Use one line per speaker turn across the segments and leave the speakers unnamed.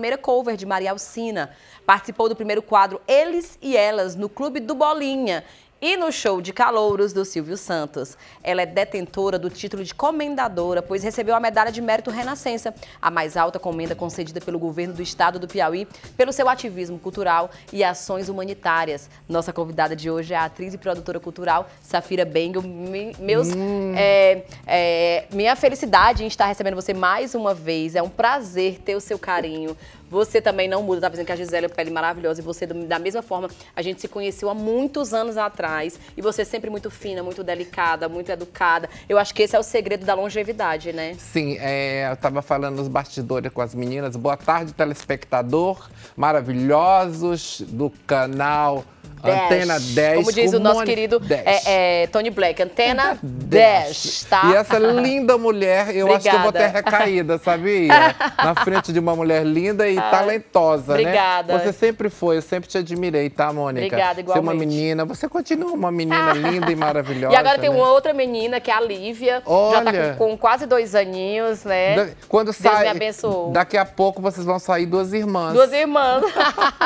primeira cover de Maria Alcina. Participou do primeiro quadro Eles e Elas, no Clube do Bolinha. E no show de calouros do Silvio Santos, ela é detentora do título de comendadora, pois recebeu a medalha de mérito Renascença, a mais alta comenda concedida pelo governo do estado do Piauí pelo seu ativismo cultural e ações humanitárias. Nossa convidada de hoje é a atriz e produtora cultural Safira Bengel. Meus, hum. é, é, minha felicidade em estar recebendo você mais uma vez. É um prazer ter o seu carinho, você também não muda, tá dizendo que a Gisele é pele maravilhosa e você da mesma forma. A gente se conheceu há muitos anos atrás e você é sempre muito fina, muito delicada, muito educada. Eu acho que esse é o segredo da longevidade, né?
Sim, é, eu tava falando nos bastidores com as meninas. Boa tarde, telespectador maravilhosos do canal Antena 10. Como diz o, nosso querido
é, é, Tony Black, Antena 10. tá? E essa
linda mulher, eu Obrigada. acho que eu vou ter recaída, sabia? Na frente de uma mulher linda e talentosa, né? Obrigada. né? Você sempre foi, eu sempre te admirei, tá, Mônica? Obrigada, igualmente. Você é uma menina, você continua uma menina linda e maravilhosa. E agora tem né? uma
outra menina, que é a Lívia, Olha. já tá com, com quase dois aninhos, né? Da... Quando Deus sai, me abençoou.
Daqui a pouco vocês vão sair duas irmãs. Duas
irmãs.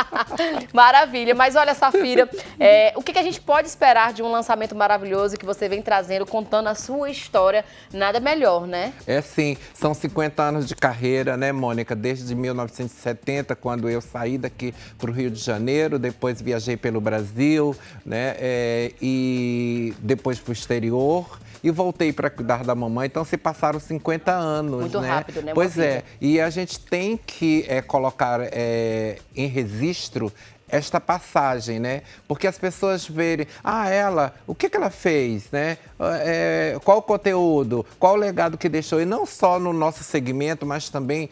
Maravilha, mas olha, Safira, é, o que, que, a gente pode esperar de um lançamento maravilhoso que você vem trazendo, contando a sua história? Nada melhor, né?
É sim, são 50 anos de carreira, né, Mônica? Desde 1970, quando eu saí daqui para o Rio de Janeiro, depois viajei pelo Brasil, né? É, e depois para o exterior e voltei para cuidar da mamãe. Então se passaram 50 anos. Muito né? rápido, né? Pois é. E a gente tem que é, colocar é, em registro esta passagem, né? Porque as pessoas verem, ah, ela, o que, que ela fez, né? Ah, é, qual o conteúdo, qual o legado que deixou, e não só no nosso segmento, mas também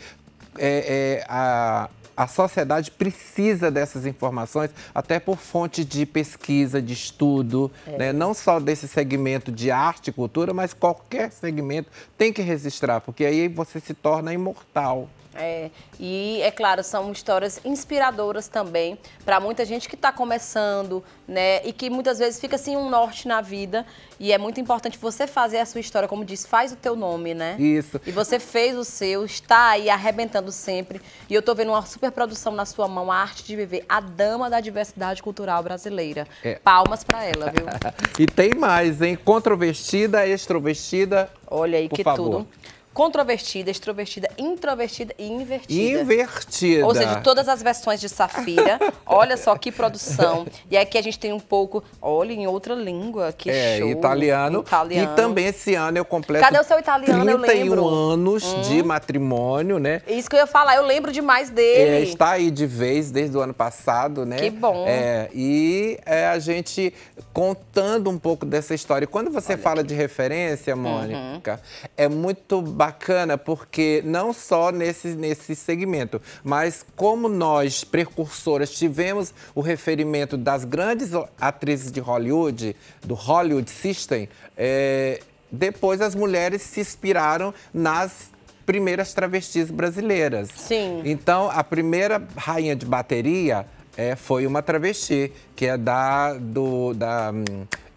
é, é, a, a sociedade precisa dessas informações, até por fonte de pesquisa, de estudo, é. né? não só desse segmento de arte e cultura, mas qualquer segmento tem que registrar, porque aí você se torna imortal.
É, e é claro, são histórias inspiradoras também para muita gente que está começando, né? E que muitas vezes fica assim um norte na vida. E é muito importante você fazer a sua história, como diz, faz o teu nome, né? Isso. E você fez o seu, está aí arrebentando sempre. E eu estou vendo uma super produção na sua mão, a arte de viver, a dama da diversidade cultural brasileira. É. Palmas para ela, viu?
e tem mais, hein? Controvestida, extrovestida. Olha aí Por que favor. tudo.
Controvertida, extrovertida, introvertida e invertida.
Invertida. Ou seja, todas
as versões de Safira. olha só que produção. E aqui a gente tem um pouco, olha, em outra língua, que é, show. Italiano. italiano. E também
esse ano eu completo Cadê o seu italiano? 31 eu lembro. anos hum. de uhum. matrimônio, né?
Isso que eu ia falar, eu lembro demais dele. É, está
aí de vez desde o ano passado, né? Que bom. É, e é, a gente contando um pouco dessa história. Quando você olha fala aqui. de referência, Mônica, uhum. é muito bacana porque não só nesse, nesse segmento, mas como nós, precursoras, tivemos o referimento das grandes atrizes de Hollywood, do Hollywood System, é, depois as mulheres se inspiraram nas primeiras travestis brasileiras. Sim. Então, a primeira rainha de bateria é, foi uma travesti, que é da... Do, da hum,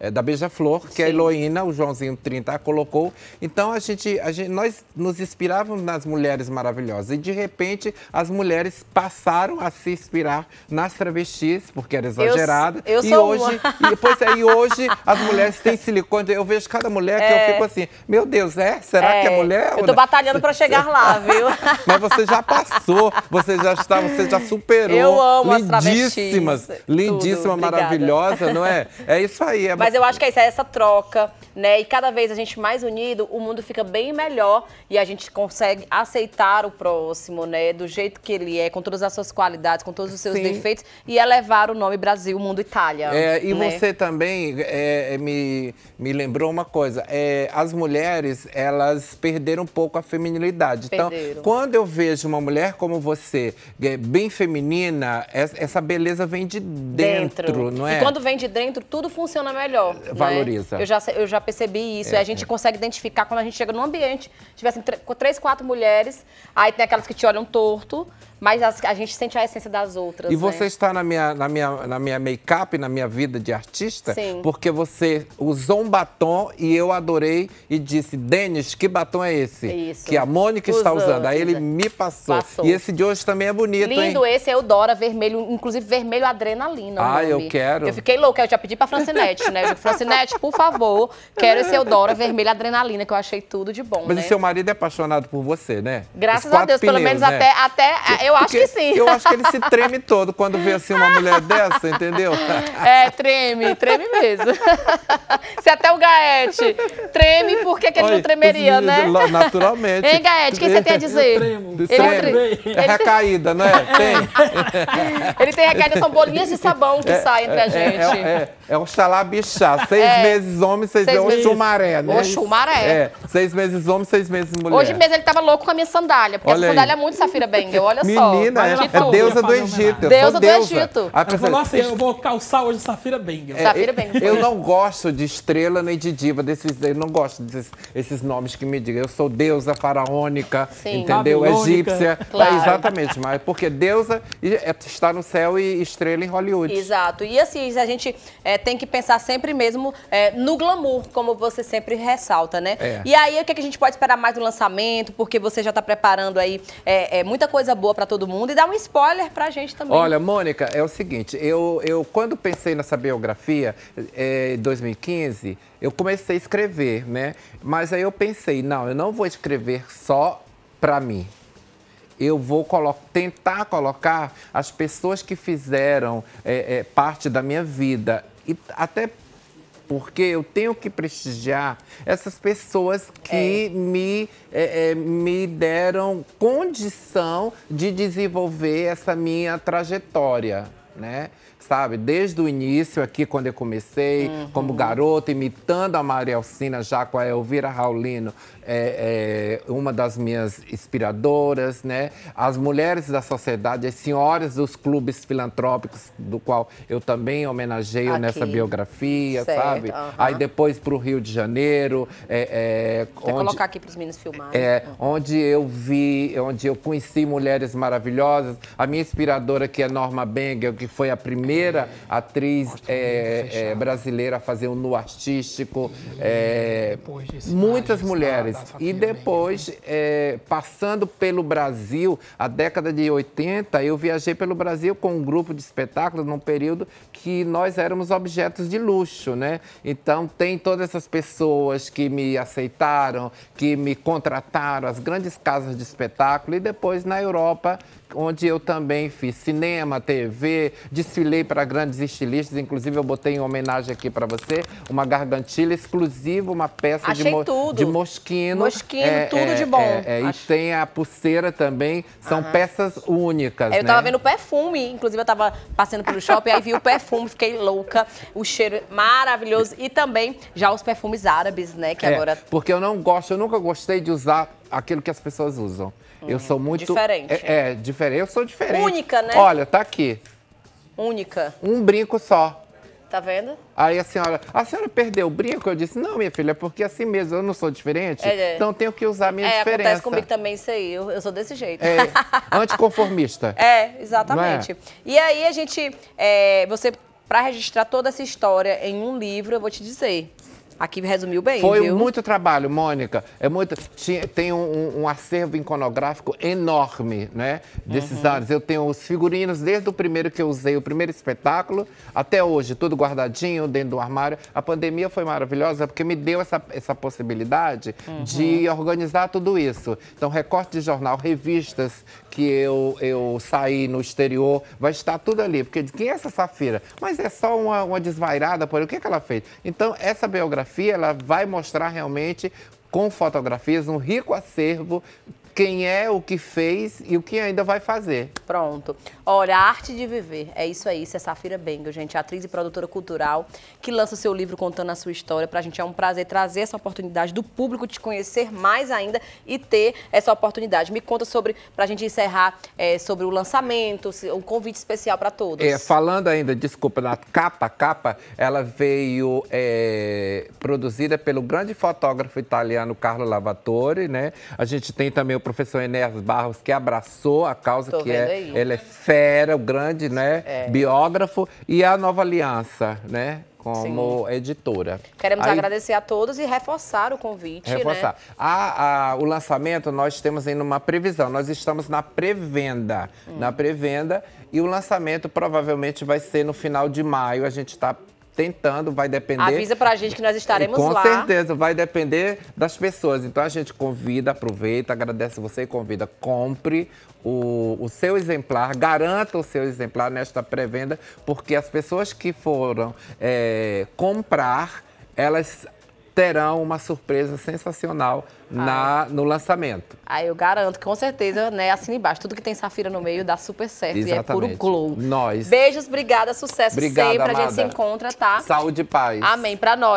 é, da Beija-Flor, que Sim. a Heloína, o Joãozinho 30, colocou. Então a gente, a gente, nós nos inspirávamos nas mulheres maravilhosas e de repente as mulheres passaram a se inspirar nas travestis, porque era exagerada. Eu, eu e sou hoje, uma. E, pois é, e hoje as mulheres têm silicone. Eu vejo cada mulher que é. eu fico assim, meu Deus, é? Será é. que é mulher? Eu tô
batalhando para chegar lá, viu?
Mas você já passou, você já está, você já superou. Eu amo lindíssimas, as travestis. Lindíssima, Tudo. maravilhosa, não é? É isso aí, é Mas eu acho
que é isso, é essa troca, né? E cada vez a gente mais unido, o mundo fica bem melhor e a gente consegue aceitar o próximo, né? Do jeito que ele é, com todas as suas qualidades, com todos os seus Sim. defeitos e elevar é o nome Brasil, mundo Itália. É, e né? você
também é, é, me, me lembrou uma coisa. É, as mulheres, elas perderam um pouco a feminilidade. Então, perderam. Então, quando eu vejo uma mulher como você, é, bem feminina, essa beleza vem de dentro, dentro. não é? E quando
vem de dentro, tudo funciona melhor melhor. Né? Valoriza. Né? Eu, já, eu já percebi isso. É, e a gente é. consegue identificar quando a gente chega num ambiente. tivesse três, quatro mulheres, aí tem aquelas que te olham torto, mas a, a gente sente a essência das outras. E né? você
está na minha, na minha, na minha make-up, na minha vida de artista, Sim. porque você usou um batom e eu adorei e disse, Denis, que batom é esse? Isso. Que a Mônica está usando. Aí ele me passou. passou. E esse de hoje também é bonito, Lindo hein?
esse, eu Dora, é vermelho, inclusive vermelho adrenalina. Ah, eu quero. Eu fiquei louca, eu já pedi pra Francinete, né? Eu Francinete, por favor, quero esse Eudora é vermelho adrenalina, que eu achei tudo de bom, Mas né? seu
marido é apaixonado por você, né? Graças a Deus, pneus, pelo menos né? até,
até eu acho que sim. Eu acho que ele se treme
todo quando vê assim uma mulher dessa, entendeu?
É, treme, treme mesmo. Se até o Gaete treme, por que, que ele Oi, não tremeria, né?
Naturalmente. Hein,
Gaete, o que você tem a dizer? Eu tremo. Ele
treme. É, é, é recaída, não é? Tem.
Ele tem recaída, são bolinhas de sabão que é, saem entre a é, gente. É, é,
é um xalabixá. Seis é. meses homem, seis, seis meses... Um chumaré, né? O chumaré. É, seis meses homem, seis meses mulher. Hoje
mesmo ele tava louco com a minha sandália, porque Olha a sandália aí. é muito Safira bengel. olha só. Menina, é, é deusa do Egito. Deusa, do Egito. A pessoa falou assim, eu
vou calçar hoje Safira Bengel. É, Safira Bengel. Eu não gosto de estrela nem de diva, desses, eu não gosto desses nomes que me digam. Eu sou deusa faraônica, Sim. entendeu? Babilônica. Egípcia. Claro. É exatamente, mas é porque deusa é, está no céu e estrela em Hollywood.
Exato. E assim, a gente é, tem que pensar sempre mesmo é, no glamour, como você sempre ressalta, né? E aí, o que, que a gente pode esperar mais do lançamento? Porque você já está preparando aí muita coisa boa para para todo mundo e dá um spoiler para a gente também. Olha,
Mônica, é o seguinte, eu, eu quando pensei nessa biografia, é, em é, 2015, eu comecei a escrever, né? Mas aí eu pensei, não, eu não vou escrever só para mim, eu vou colo tentar colocar as pessoas que fizeram é, é, parte da minha vida e até porque eu tenho que prestigiar essas pessoas que é. me, é, é me deram condição de desenvolver essa minha trajetória, né? sabe? Desde o início aqui, quando eu comecei, uhum. como garota, imitando a Maria Alcina já com a Elvira Raulino, é, é, uma das minhas inspiradoras, né? As mulheres da sociedade, as senhoras dos clubes filantrópicos, do qual eu também homenageio aqui. nessa biografia, certo. sabe? Uhum. Aí depois para o Rio de Janeiro, é, Vou é, onde, colocar
aqui para os meninos filmarem.
É, uhum. onde eu vi, onde eu conheci mulheres maravilhosas. A minha inspiradora que é Norma Bengel, que foi a primeira primeira atriz é, é, brasileira a fazer um nu artístico. É, muitas mulheres. Tá, tá e depois, é, passando pelo Brasil, a década de 80, eu viajei pelo Brasil com um grupo de espetáculos num período que nós éramos objetos de luxo, né? Então, tem todas essas pessoas que me aceitaram, que me contrataram, as grandes casas de espetáculo, e depois na Europa onde eu também fiz cinema, TV, desfilei para grandes estilistas, inclusive eu botei em homenagem aqui para você uma gargantilha exclusiva, uma peça de, mo tudo. de mosquino. Mosquino, é, tudo é, de bom. É, é e tem a pulseira também, são peças únicas. Eu né? tava vendo
perfume, inclusive eu tava passando pelo shopping, aí vi o perfume, fiquei louca, o cheiro maravilhoso e também já os perfumes árabes, né, que é, agora...
Porque eu não gosto, eu nunca gostei de usar aquilo que as pessoas usam. Hum, eu sou muito. Diferente. É, é, diferente. Eu sou diferente. Única, né? Olha, tá aqui.
Única. Um brinco só. Tá vendo?
Aí a senhora, a senhora perdeu o brinco? Eu disse, não, minha filha, é porque assim mesmo, eu não sou diferente, é, é. então tenho que usar a minha é, diferença. acontece comigo
também isso aí, eu, eu sou desse jeito. É,
anticonformista.
é, exatamente. É? E aí a gente, é, você, para registrar toda essa história em um livro, eu vou te dizer, Aqui resumiu bem. Foi viu?
muito trabalho, Mônica. É muito, tinha, tem um, um, acervo iconográfico enorme, né? Desses uhum. anos. Eu tenho os figurinos desde o primeiro que eu usei, o primeiro espetáculo, até hoje, tudo guardadinho dentro do armário. A pandemia foi maravilhosa porque me deu essa, essa possibilidade uhum. de organizar tudo isso. Então, recorte de jornal, revistas que eu, eu saí no exterior, vai estar tudo ali. Porque quem é essa Safira? Mas é só uma, uma desvairada, por o que, é que ela fez? Então, essa biografia fotografia, ela vai mostrar realmente com fotografias um rico acervo quem é, o que fez e o que ainda vai fazer. Pronto.
Olha, a arte de viver. É isso aí, isso é Safira Bengo, gente, atriz e produtora cultural, que lança seu livro contando a sua história. Pra gente é um prazer trazer essa oportunidade do público te conhecer mais ainda e ter essa oportunidade. Me conta sobre, pra gente encerrar, é, sobre o lançamento, um convite especial para todos. É,
falando ainda, desculpa, na capa, capa, ela veio é, produzida pelo grande fotógrafo italiano Carlo Lavatore, né? A gente tem também o professor Enéas Barros, que abraçou a causa, Tô que é, ele é fera, o grande né, é. biógrafo, e a Nova Aliança, né? como Sim. editora. Queremos Aí, agradecer
a todos e reforçar o convite. Né? Reforçar. Né?
A, a, o lançamento nós temos ainda uma previsão. Nós estamos na pré-venda. Hum. Na pré-venda. E o lançamento provavelmente vai ser no final de maio. A gente está tentando, vai depender. Avisa
pra gente que nós estaremos com lá. Com certeza,
vai depender das pessoas. Então a gente convida, aproveita, agradece você e convida. Compre o, o seu exemplar, garanta o seu exemplar nesta pré-venda, porque as pessoas que foram é, comprar elas terão uma surpresa sensacional na, ah. no lançamento.
Ah, eu garanto, com certeza, né? Assina embaixo. Tudo que tem safira no meio dá super certo. Exatamente. E é puro
glow. Nós.
Beijos, obrigada, sucesso obrigada, sempre. Amada. A gente se encontra, tá?
Saúde e paz.
Amém pra nós.